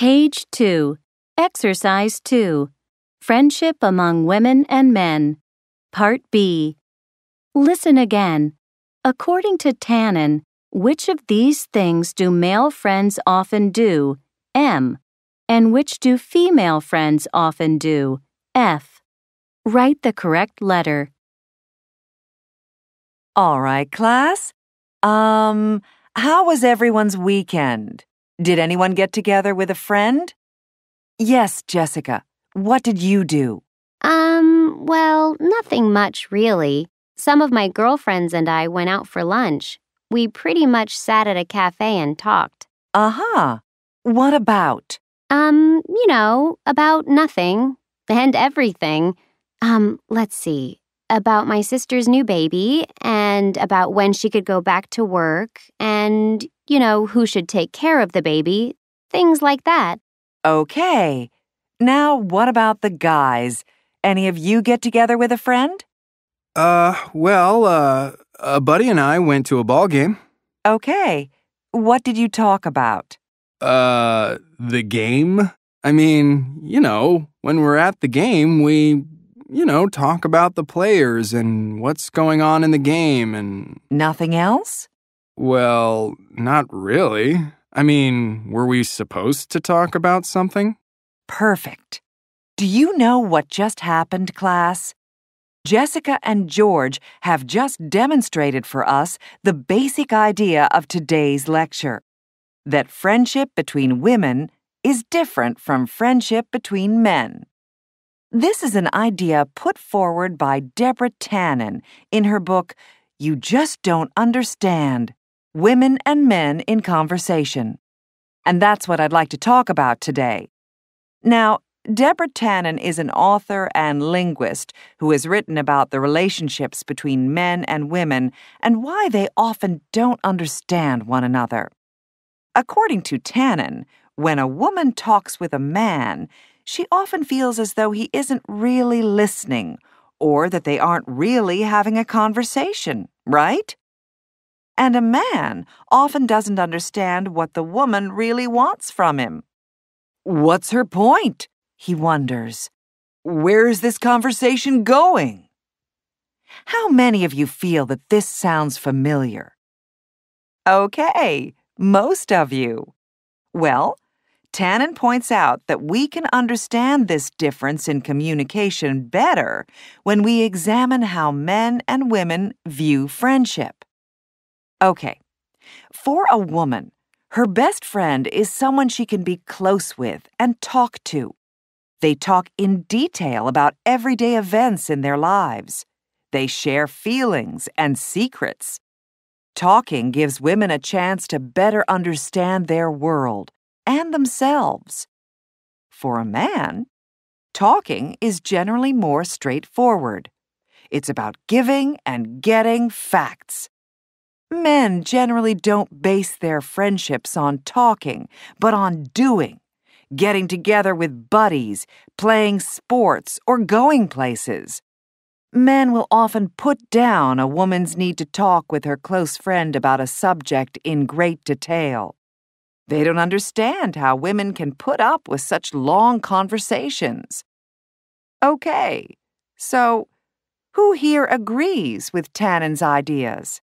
Page 2. Exercise 2. Friendship among women and men. Part B. Listen again. According to Tannen, which of these things do male friends often do? M. And which do female friends often do? F. Write the correct letter. All right, class. Um, how was everyone's weekend? Did anyone get together with a friend? Yes, Jessica. What did you do? Um, well, nothing much, really. Some of my girlfriends and I went out for lunch. We pretty much sat at a cafe and talked. Aha. Uh-huh. What about? Um, you know, about nothing and everything. Um, let's see. About my sister's new baby and and about when she could go back to work and, you know, who should take care of the baby, things like that. Okay. Now, what about the guys? Any of you get together with a friend? Uh, well, uh, a buddy and I went to a ball game. Okay. What did you talk about? Uh, the game? I mean, you know, when we're at the game, we you know, talk about the players and what's going on in the game and. Nothing else? Well, not really. I mean, were we supposed to talk about something? Perfect. Do you know what just happened, class? Jessica and George have just demonstrated for us the basic idea of today's lecture that friendship between women is different from friendship between men. This is an idea put forward by Deborah Tannen in her book, You Just Don't Understand Women and Men in Conversation. And that's what I'd like to talk about today. Now, Deborah Tannen is an author and linguist who has written about the relationships between men and women and why they often don't understand one another. According to Tannen, when a woman talks with a man, she often feels as though he isn't really listening or that they aren't really having a conversation, right? And a man often doesn't understand what the woman really wants from him. What's her point? He wonders. Where is this conversation going? How many of you feel that this sounds familiar? Okay, most of you. Well, Tannen points out that we can understand this difference in communication better when we examine how men and women view friendship. Okay, for a woman, her best friend is someone she can be close with and talk to. They talk in detail about everyday events in their lives. They share feelings and secrets. Talking gives women a chance to better understand their world and themselves. For a man, talking is generally more straightforward. It's about giving and getting facts. Men generally don't base their friendships on talking, but on doing, getting together with buddies, playing sports, or going places. Men will often put down a woman's need to talk with her close friend about a subject in great detail. They don't understand how women can put up with such long conversations. Okay, so who here agrees with Tannen's ideas?